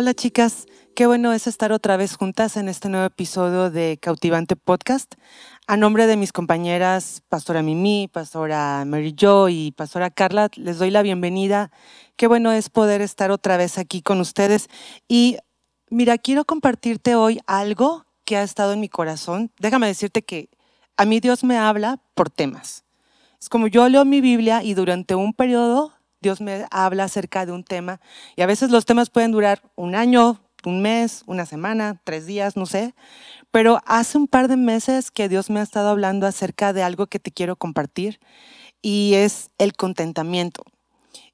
Hola chicas, qué bueno es estar otra vez juntas en este nuevo episodio de Cautivante Podcast. A nombre de mis compañeras Pastora Mimi, Pastora Mary Jo y Pastora Carla, les doy la bienvenida. Qué bueno es poder estar otra vez aquí con ustedes. Y mira, quiero compartirte hoy algo que ha estado en mi corazón. Déjame decirte que a mí Dios me habla por temas. Es como yo leo mi Biblia y durante un periodo Dios me habla acerca de un tema y a veces los temas pueden durar un año, un mes, una semana, tres días, no sé, pero hace un par de meses que Dios me ha estado hablando acerca de algo que te quiero compartir y es el contentamiento.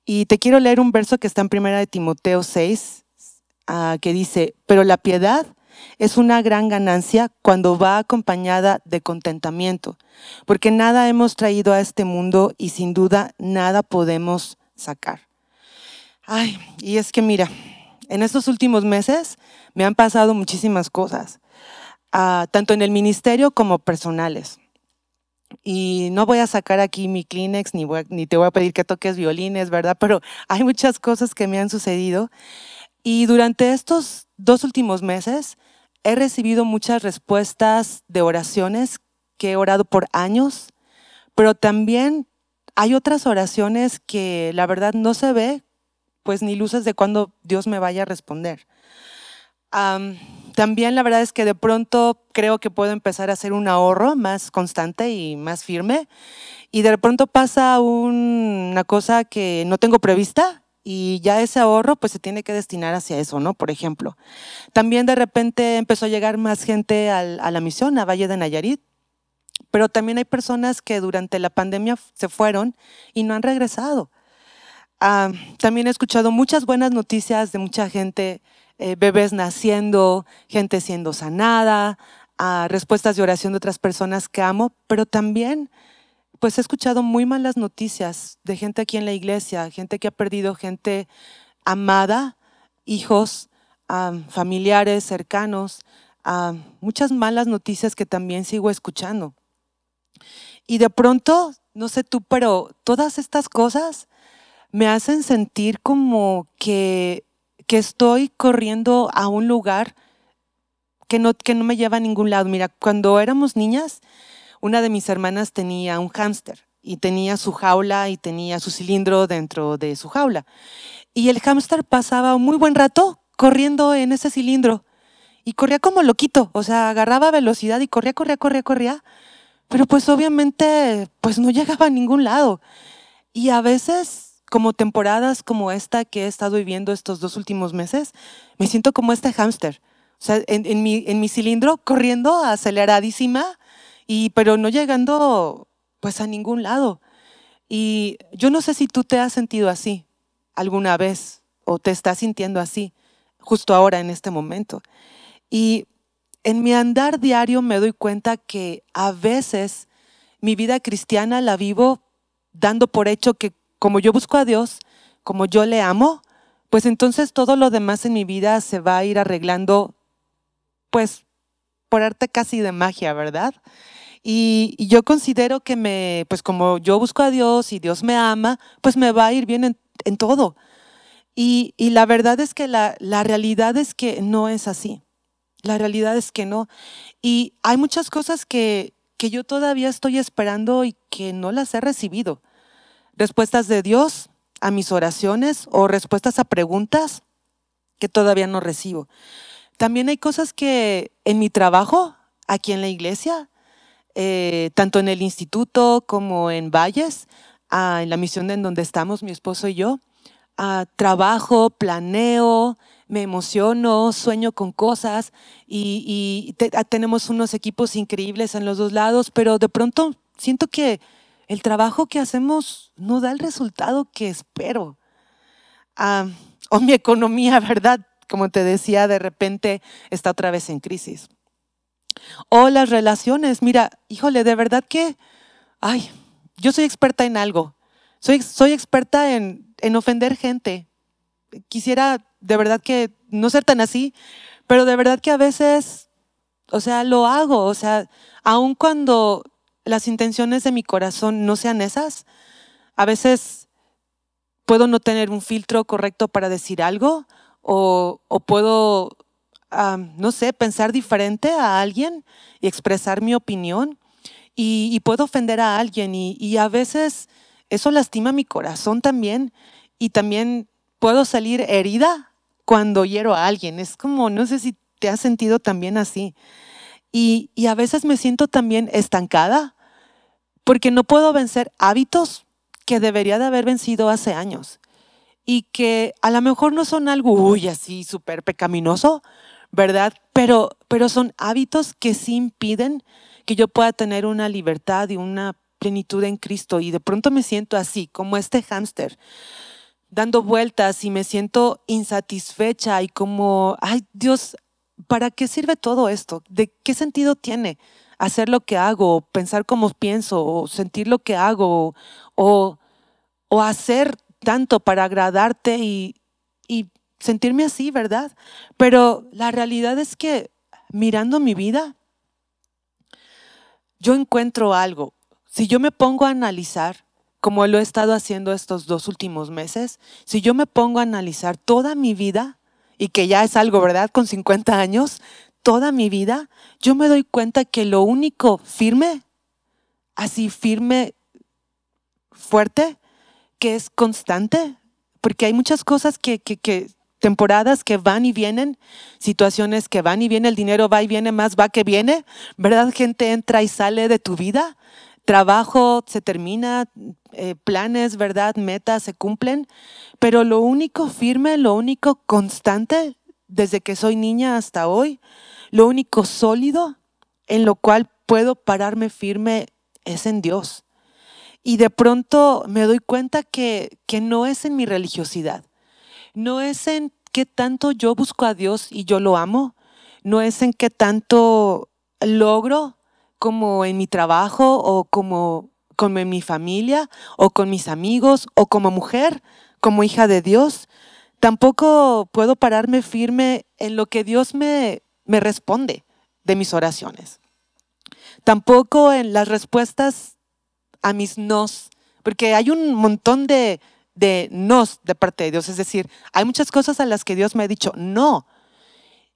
Y te quiero leer un verso que está en primera de Timoteo 6, ah, que dice, pero la piedad es una gran ganancia cuando va acompañada de contentamiento, porque nada hemos traído a este mundo y sin duda nada podemos sacar. Ay, y es que mira, en estos últimos meses me han pasado muchísimas cosas, ah, tanto en el ministerio como personales. Y no voy a sacar aquí mi Kleenex, ni, ni te voy a pedir que toques violines, ¿verdad? Pero hay muchas cosas que me han sucedido. Y durante estos dos últimos meses he recibido muchas respuestas de oraciones que he orado por años, pero también hay otras oraciones que la verdad no se ve, pues ni luces de cuándo Dios me vaya a responder. también la verdad es que de pronto creo que puedo empezar a hacer un ahorro más constante y más firme. Y de pronto pasa una cosa que no tengo prevista y ya ese ahorro pues se tiene que destinar hacia eso, ¿no? Por ejemplo. También de repente empezó a llegar más gente a la misión, a Valle de Nayarit. Pero también hay personas que durante la pandemia se fueron y no han regresado. Ah, también he escuchado muchas buenas noticias de mucha gente, eh, bebés naciendo, gente siendo sanada, ah, respuestas de oración de otras personas que amo, pero también pues he escuchado muy malas noticias de gente aquí en la iglesia, gente que ha perdido gente amada, hijos, ah, familiares, cercanos, muchas malas noticias que también sigo escuchando. Y de pronto, no sé tú, pero todas estas cosas me hacen sentir como que, que estoy corriendo a un lugar que no, que no me lleva a ningún lado. Mira, cuando éramos niñas, una de mis hermanas tenía un hámster y tenía su jaula y tenía su cilindro dentro de su jaula. Y el hámster pasaba un muy buen rato corriendo en ese cilindro y corría como loquito, o sea, agarraba velocidad y corría, corría, corría, corría pero pues obviamente pues no llegaba a ningún lado. Y a veces, como temporadas como esta que he estado viviendo estos dos últimos meses, me siento como este hámster, o sea, en, mi, cilindro corriendo aceleradísima, y, pero no llegando pues a ningún lado. Y yo no sé si tú te has sentido así alguna vez o te estás sintiendo así justo ahora en este momento. Y en mi andar diario me doy cuenta que a veces mi vida cristiana la vivo dando por hecho que como yo busco a Dios, como yo le amo, pues entonces todo lo demás en mi vida se va a ir arreglando, pues por arte casi de magia, ¿verdad? Y, yo considero que me, pues como yo busco a Dios y Dios me ama, pues me va a ir bien en, todo. Y, la verdad es que la realidad es que no es así. La realidad es que no. Y hay muchas cosas que, yo todavía estoy esperando y que no las he recibido. Respuestas de Dios a mis oraciones o respuestas a preguntas que todavía no recibo. También hay cosas que en mi trabajo, aquí en la iglesia, eh, tanto en el instituto como en Valles, ah, en la misión en donde estamos mi esposo y yo, Ah, trabajo, planeo, me emociono, sueño con cosas y, ah, tenemos unos equipos increíbles en los dos lados, pero de pronto siento que el trabajo que hacemos no da el resultado que espero. o mi economía, ¿verdad? Como te decía, de repente está otra vez en crisis. O las relaciones, mira, híjole, de verdad que, ay, yo soy experta en algo, soy, experta en, ofender gente. Quisiera de verdad que no ser tan así, pero de verdad que a veces, o sea, lo hago, o sea, aun cuando las intenciones de mi corazón no sean esas, a veces puedo no tener un filtro correcto para decir algo o, puedo, no sé, pensar diferente a alguien y expresar mi opinión y, puedo ofender a alguien y a veces eso lastima mi corazón también y también puedo salir herida cuando hiero a alguien. Es como, no sé si te has sentido también así. Y, a veces me siento también estancada porque no puedo vencer hábitos que debería de haber vencido hace años y que a lo mejor no son algo, uy, así súper pecaminoso, ¿verdad? Pero, pero son hábitos que sí impiden que yo pueda tener una libertad y una plenitud en Cristo y de pronto me siento así, como este hámster, dando vueltas y me siento insatisfecha y como, ay Dios, ¿para qué sirve todo esto? ¿De qué sentido tiene hacer lo que hago, pensar como pienso, o sentir lo que hago, o, hacer tanto para agradarte y, y sentirme así, ¿verdad? Pero la realidad es que mirando mi vida, yo encuentro algo, si yo me pongo a analizar, como lo he estado haciendo estos dos últimos meses, si yo me pongo a analizar toda mi vida, y que ya es algo, ¿verdad? Con 50 años, toda mi vida, yo me doy cuenta que lo único firme, así firme, fuerte, que es constante, porque hay muchas cosas que, temporadas que van y vienen, situaciones que van y vienen, el dinero va y viene, más va que viene, ¿verdad? Gente entra y sale de tu vida trabajo se termina, eh, planes, ¿verdad? Metas se cumplen, pero lo único firme, lo único constante desde que soy niña hasta hoy, lo único sólido en lo cual puedo pararme firme es en Dios. Y de pronto me doy cuenta que, que no es en mi religiosidad, no es en qué tanto yo busco a Dios y yo lo amo, no es en qué tanto logro como en mi trabajo o como, en mi familia o con mis amigos o como mujer, como hija de Dios. Tampoco puedo pararme firme en lo que Dios me, responde de mis oraciones. Tampoco en las respuestas a mis nos, porque hay un montón de nos de parte de Dios. Es decir, hay muchas cosas a las que Dios me ha dicho no,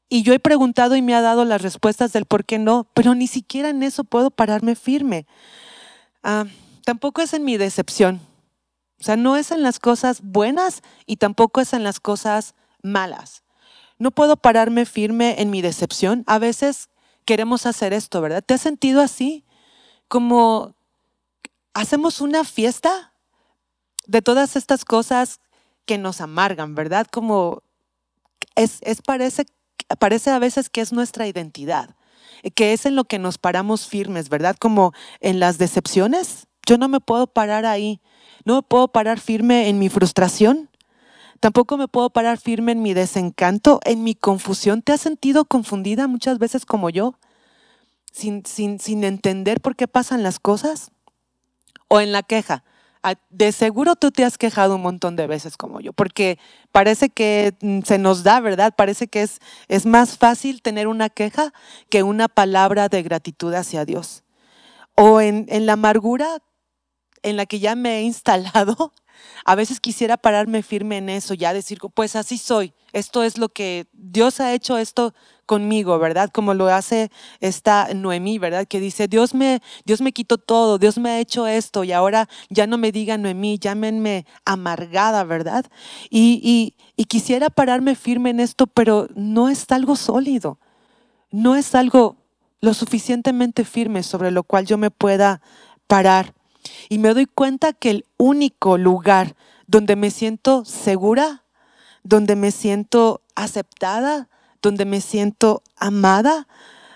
y yo he preguntado y me ha dado las respuestas del por qué no, pero ni siquiera en eso puedo pararme firme. Ah, tampoco es en mi decepción. O sea, no es en las cosas buenas y tampoco es en las cosas malas. No puedo pararme firme en mi decepción. A veces queremos hacer esto, ¿verdad? ¿Te has sentido así? Como hacemos una fiesta de todas estas cosas que nos amargan, ¿verdad? Como es, es parece parece a veces que es nuestra identidad, que es en lo que nos paramos firmes, ¿verdad? Como en las decepciones. Yo no me puedo parar ahí, no me puedo parar firme en mi frustración, Tampoco me puedo parar firme en mi desencanto, en mi confusión. ¿Te has sentido confundida muchas veces como yo? Sin, sin entender por qué pasan las cosas. O en la queja de seguro tú te has quejado un montón de veces como yo, porque parece que mm, se nos da, ¿verdad? Parece que es, más fácil tener una queja que una palabra de gratitud hacia Dios. O en la amargura en la que ya me he instalado, a veces quisiera pararme firme en eso, ya decir, pues así soy, esto es lo que Dios ha hecho esto conmigo, ¿verdad? Como lo hace esta Noemí, ¿verdad? Que dice, Dios me, Dios me quitó todo, Dios me ha hecho esto y ahora ya no me diga Noemí, llámenme amargada, ¿verdad? Y, y quisiera pararme firme en esto, pero no es algo sólido, no es algo lo suficientemente firme sobre lo cual yo me pueda parar y me doy cuenta que el único lugar donde me siento segura, donde me siento aceptada, donde me siento amada,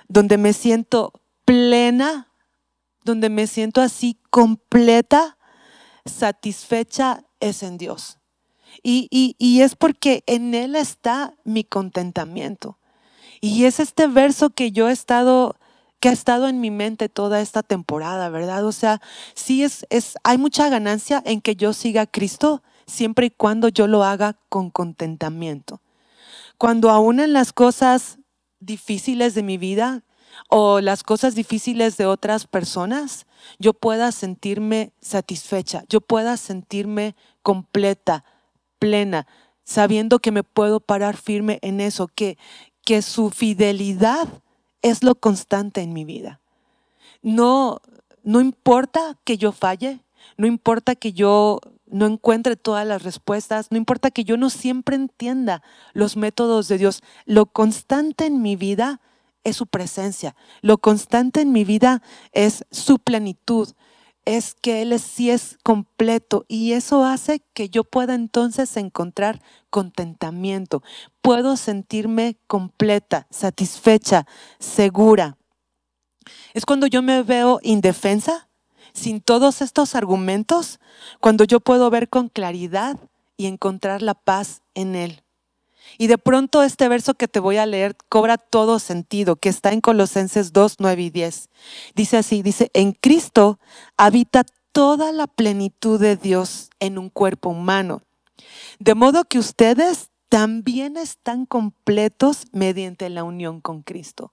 donde me siento plena, donde me siento así completa, satisfecha, es en Dios. Y, es porque en Él está mi contentamiento. Y es este verso que yo he estado que ha estado en mi mente toda esta temporada, ¿verdad? O sea, sí es, es, hay mucha ganancia en que yo siga a Cristo siempre y cuando yo lo haga con contentamiento. Cuando aún en las cosas difíciles de mi vida o las cosas difíciles de otras personas, yo pueda sentirme satisfecha, yo pueda sentirme completa, plena, sabiendo que me puedo parar firme en eso, que, que su fidelidad es lo constante en mi vida. No, no importa que yo falle, no importa que yo no encuentre todas las respuestas, no importa que yo no siempre entienda los métodos de Dios, lo constante en mi vida es su presencia, lo constante en mi vida es su plenitud, es que Él sí es completo y eso hace que yo pueda entonces encontrar contentamiento. Puedo sentirme completa, satisfecha, segura. Es cuando yo me veo indefensa, sin todos estos argumentos, cuando yo puedo ver con claridad y encontrar la paz en Él. Y de pronto este verso que te voy a leer cobra todo sentido, que está en Colosenses 2, 9 y 10. Dice así, dice, en Cristo habita toda la plenitud de Dios en un cuerpo humano. De modo que ustedes también están completos mediante la unión con Cristo.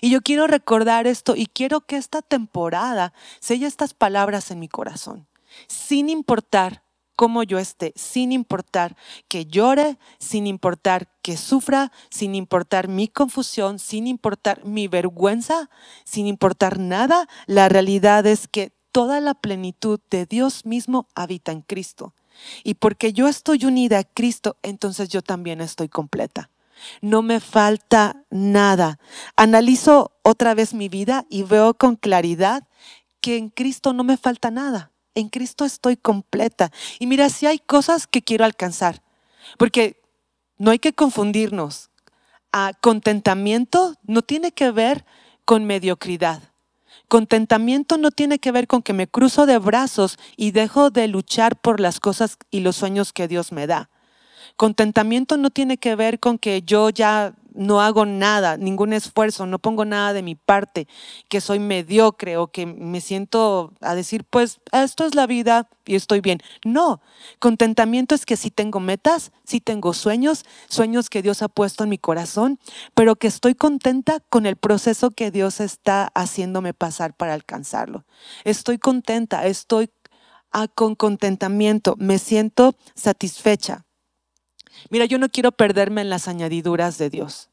Y yo quiero recordar esto y quiero que esta temporada selle estas palabras en mi corazón, sin importar como yo esté, sin importar que llore, sin importar que sufra, sin importar mi confusión, sin importar mi vergüenza, sin importar nada, la realidad es que toda la plenitud de Dios mismo habita en Cristo. Y porque yo estoy unida a Cristo, entonces yo también estoy completa. No me falta nada. Analizo otra vez mi vida y veo con claridad que en Cristo no me falta nada en Cristo estoy completa. Y mira, si sí hay cosas que quiero alcanzar, porque no hay que confundirnos. Ah, contentamiento no tiene que ver con mediocridad. Contentamiento no tiene que ver con que me cruzo de brazos y dejo de luchar por las cosas y los sueños que Dios me da. Contentamiento no tiene que ver con que yo ya no hago nada, ningún esfuerzo, no pongo nada de mi parte, que soy mediocre o que me siento a decir, pues esto es la vida y estoy bien. No, contentamiento es que sí tengo metas, sí tengo sueños, sueños que Dios ha puesto en mi corazón, pero que estoy contenta con el proceso que Dios está haciéndome pasar para alcanzarlo. Estoy contenta, estoy ah, con contentamiento, me siento satisfecha. Mira, yo no quiero perderme en las añadiduras de Dios.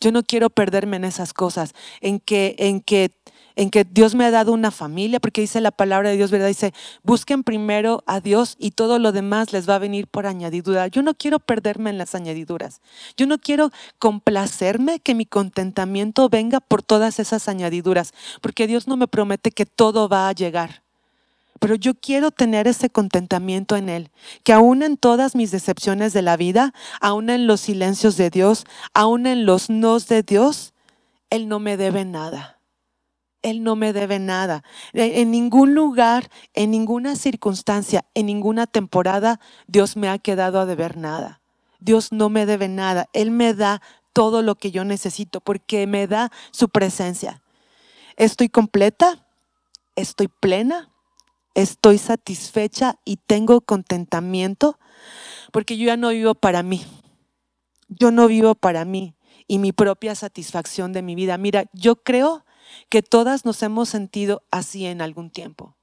Yo no quiero perderme en esas cosas, en que, en que, en que Dios me ha dado una familia, porque dice la palabra de Dios, ¿verdad? Dice, busquen primero a Dios y todo lo demás les va a venir por añadidura. Yo no quiero perderme en las añadiduras. Yo no quiero complacerme que mi contentamiento venga por todas esas añadiduras, porque Dios no me promete que todo va a llegar pero yo quiero tener ese contentamiento en Él, que aún en todas mis decepciones de la vida, aún en los silencios de Dios, aún en los nos de Dios, Él no me debe nada. Él no me debe nada. En ningún lugar, en ninguna circunstancia, en ninguna temporada, Dios me ha quedado a deber nada. Dios no me debe nada. Él me da todo lo que yo necesito porque me da su presencia. Estoy completa, estoy plena, estoy satisfecha y tengo contentamiento, porque yo ya no vivo para mí. Yo no vivo para mí y mi propia satisfacción de mi vida. Mira, yo creo que todas nos hemos sentido así en algún tiempo.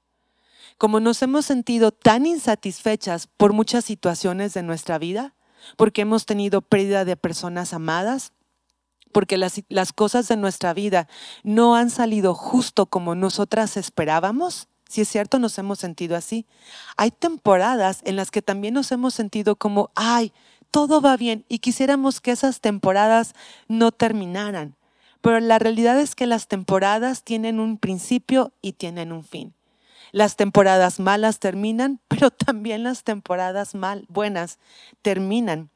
Como nos hemos sentido tan insatisfechas por muchas situaciones de nuestra vida, porque hemos tenido pérdida de personas amadas, porque las, cosas de nuestra vida no han salido justo como nosotras esperábamos, si es cierto, nos hemos sentido así. Hay temporadas en las que también nos hemos sentido como, ay, todo va bien y quisiéramos que esas temporadas no terminaran. Pero la realidad es que las temporadas tienen un principio y tienen un fin. Las temporadas malas terminan, pero también las temporadas mal, buenas terminan.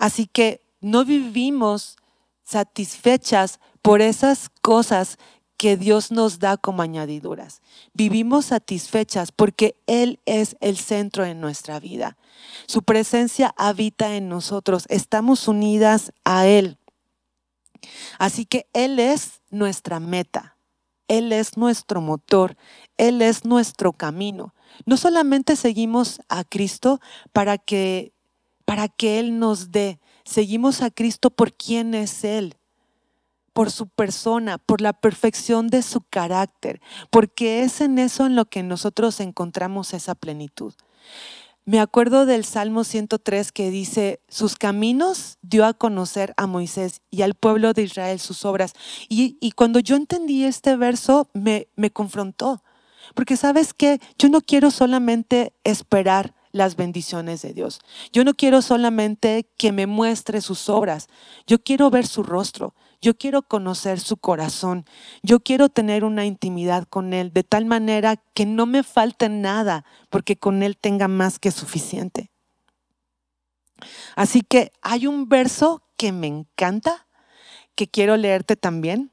Así que no vivimos satisfechas por esas cosas que Dios nos da como añadiduras. Vivimos satisfechas porque Él es el centro de nuestra vida. Su presencia habita en nosotros. Estamos unidas a Él. Así que Él es nuestra meta. Él es nuestro motor. Él es nuestro camino. No solamente seguimos a Cristo para que, para que Él nos dé. Seguimos a Cristo por quien es Él por su persona, por la perfección de su carácter, porque es en eso en lo que nosotros encontramos esa plenitud. Me acuerdo del Salmo 103 que dice, sus caminos dio a conocer a Moisés y al pueblo de Israel sus obras. Y, cuando yo entendí este verso, me, me confrontó, porque sabes que yo no quiero solamente esperar las bendiciones de Dios. Yo no quiero solamente que me muestre sus obras, yo quiero ver su rostro, yo quiero conocer su corazón. Yo quiero tener una intimidad con Él de tal manera que no me falte nada porque con Él tenga más que suficiente. Así que hay un verso que me encanta, que quiero leerte también,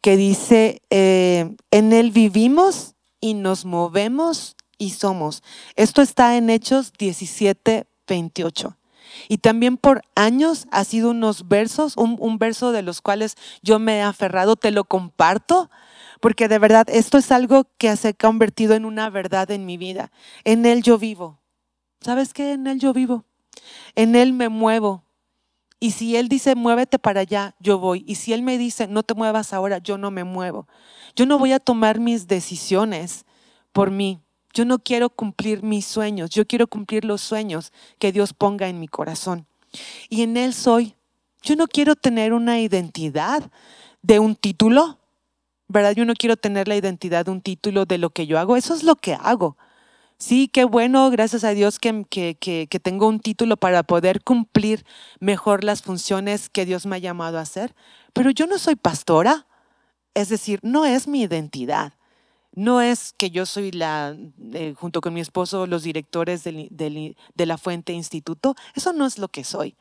que dice, eh, en Él vivimos y nos movemos y somos. Esto está en Hechos 17, 28. Y también por años ha sido unos versos, un, verso de los cuales yo me he aferrado, te lo comparto, porque de verdad esto es algo que se ha convertido en una verdad en mi vida. En Él yo vivo. ¿Sabes qué? En Él yo vivo. En Él me muevo. Y si Él dice, muévete para allá, yo voy. Y si Él me dice, no te muevas ahora, yo no me muevo. Yo no voy a tomar mis decisiones por mí. Yo no quiero cumplir mis sueños, yo quiero cumplir los sueños que Dios ponga en mi corazón. Y en Él soy. Yo no quiero tener una identidad de un título, ¿verdad? Yo no quiero tener la identidad de un título de lo que yo hago. Eso es lo que hago. Sí, qué bueno, gracias a Dios que, que, tengo un título para poder cumplir mejor las funciones que Dios me ha llamado a hacer, pero yo no soy pastora, es decir, no es mi identidad no es que yo soy la, eh, junto con mi esposo, los directores de la Fuente Instituto, eso no es lo que soy.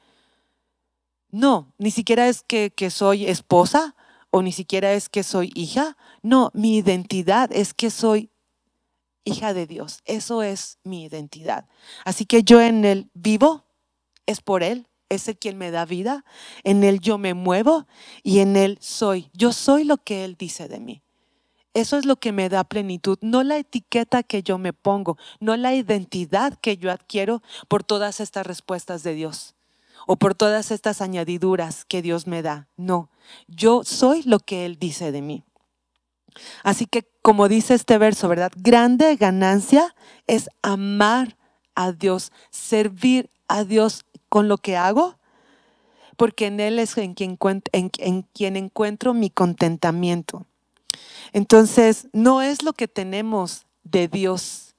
No, ni siquiera es que, que soy esposa o ni siquiera es que soy hija, no, mi identidad es que soy hija de Dios, eso es mi identidad. Así que yo en Él vivo, es por Él, es el quien me da vida, en Él yo me muevo y en Él soy, yo soy lo que Él dice de mí. Eso es lo que me da plenitud, no la etiqueta que yo me pongo, no la identidad que yo adquiero por todas estas respuestas de Dios o por todas estas añadiduras que Dios me da. No, yo soy lo que Él dice de mí. Así que, como dice este verso, ¿verdad? Grande ganancia es amar a Dios, servir a Dios con lo que hago, porque en Él es en quien, en quien encuentro mi contentamiento. Entonces, no es lo que tenemos de Dios,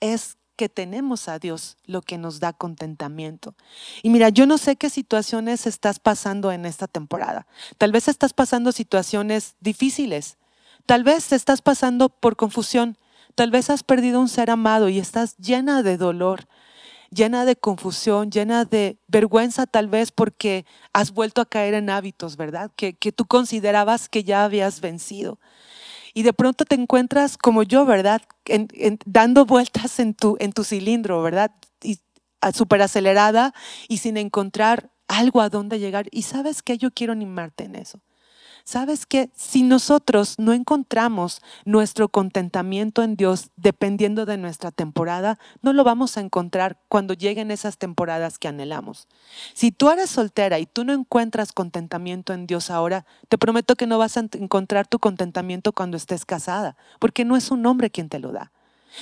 es que tenemos a Dios lo que nos da contentamiento. Y mira, yo no sé qué situaciones estás pasando en esta temporada. Tal vez estás pasando situaciones difíciles. Tal vez estás pasando por confusión. Tal vez has perdido un ser amado y estás llena de dolor, llena de confusión, llena de vergüenza tal vez porque has vuelto a caer en hábitos, ¿verdad? Que, que tú considerabas que ya habías vencido y de pronto te encuentras como yo, ¿verdad? dando vueltas en tu, en tu cilindro, ¿verdad? Y ah, súper acelerada y sin encontrar algo a dónde llegar. Y sabes que yo quiero animarte en eso. ¿Sabes que Si nosotros no encontramos nuestro contentamiento en Dios dependiendo de nuestra temporada, no lo vamos a encontrar cuando lleguen esas temporadas que anhelamos. Si tú eres soltera y tú no encuentras contentamiento en Dios ahora, te prometo que no vas a encontrar tu contentamiento cuando estés casada, porque no es un hombre quien te lo da.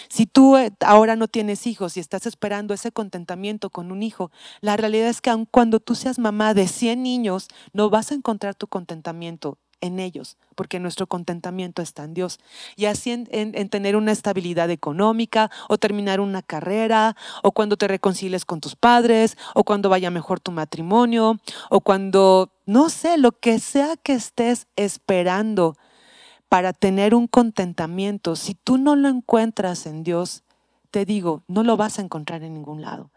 Si tú eh, ahora no tienes hijos y estás esperando ese contentamiento con un hijo, la realidad es que aun cuando tú seas mamá de 100 niños, no vas a encontrar tu contentamiento en ellos, porque nuestro contentamiento está en Dios. Y así en, tener una estabilidad económica, o terminar una carrera, o cuando te reconciles con tus padres, o cuando vaya mejor tu matrimonio, o cuando, no sé, lo que sea que estés esperando para tener un contentamiento. Si tú no lo encuentras en Dios, te digo, no lo vas a encontrar en ningún lado.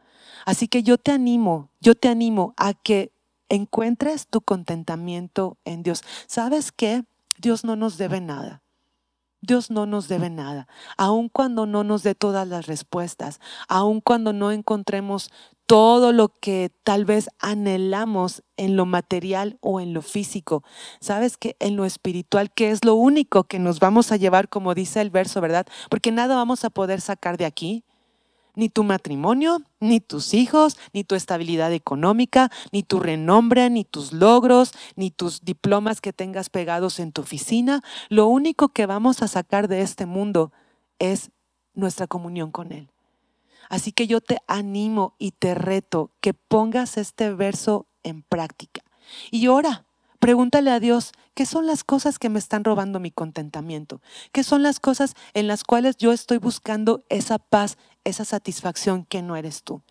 Así que yo te animo, yo te animo a que encuentres tu contentamiento en Dios. ¿Sabes qué? Dios no nos debe nada. Dios no nos debe nada, aun cuando no nos dé todas las respuestas, aun cuando no encontremos todo lo que tal vez anhelamos en lo material o en lo físico. Sabes que en lo espiritual, que es lo único que nos vamos a llevar, como dice el verso, ¿verdad? Porque nada vamos a poder sacar de aquí. Ni tu matrimonio, ni tus hijos, ni tu estabilidad económica, ni tu renombre, ni tus logros, ni tus diplomas que tengas pegados en tu oficina. Lo único que vamos a sacar de este mundo es nuestra comunión con Él. Así que yo te animo y te reto que pongas este verso en práctica. Y ahora, pregúntale a Dios, ¿qué son las cosas que me están robando mi contentamiento? ¿Qué son las cosas en las cuales yo estoy buscando esa paz, esa satisfacción que no eres tú?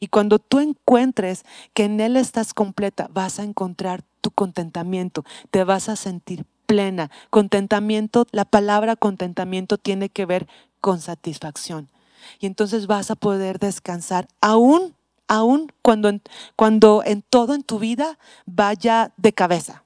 Y cuando tú encuentres que en Él estás completa, vas a encontrar tu contentamiento, te vas a sentir plena. Contentamiento, la palabra contentamiento tiene que ver con satisfacción. Y entonces vas a poder descansar aún, aún cuando, cuando en todo en tu vida vaya de cabeza.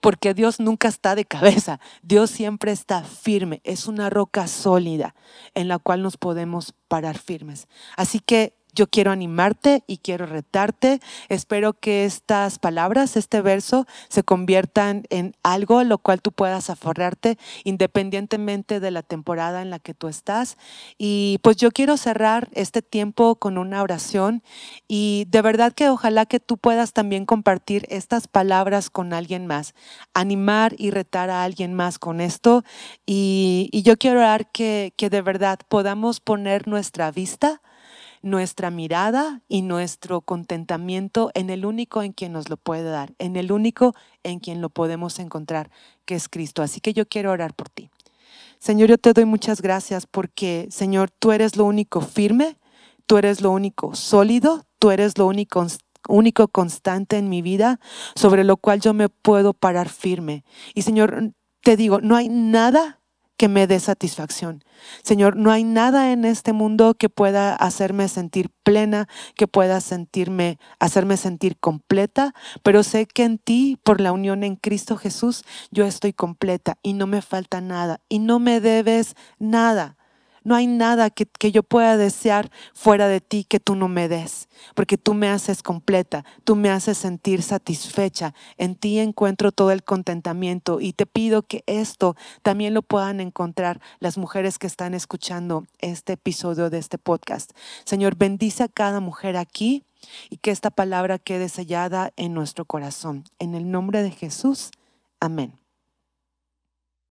Porque Dios nunca está de cabeza, Dios siempre está firme, es una roca sólida en la cual nos podemos parar firmes. Así que yo quiero animarte y quiero retarte. Espero que estas palabras, este verso, se conviertan en algo lo cual tú puedas aforrarte independientemente de la temporada en la que tú estás. Y pues yo quiero cerrar este tiempo con una oración y de verdad que ojalá que tú puedas también compartir estas palabras con alguien más, animar y retar a alguien más con esto. Y, yo quiero orar que, que de verdad podamos poner nuestra vista nuestra mirada y nuestro contentamiento en el único en quien nos lo puede dar, en el único en quien lo podemos encontrar, que es Cristo. Así que yo quiero orar por ti. Señor, yo te doy muchas gracias porque, Señor, tú eres lo único firme, tú eres lo único sólido, tú eres lo único único constante en mi vida sobre lo cual yo me puedo parar firme. Y Señor, te digo, no hay nada que me dé satisfacción. Señor, no hay nada en este mundo que pueda hacerme sentir plena, que pueda sentirme, hacerme sentir completa, pero sé que en ti, por la unión en Cristo Jesús, yo estoy completa y no me falta nada y no me debes nada. No hay nada que, que, yo pueda desear fuera de ti que tú no me des, porque tú me haces completa, tú me haces sentir satisfecha, en ti encuentro todo el contentamiento y te pido que esto también lo puedan encontrar las mujeres que están escuchando este episodio de este podcast. Señor, bendice a cada mujer aquí y que esta palabra quede sellada en nuestro corazón. En el nombre de Jesús, amén.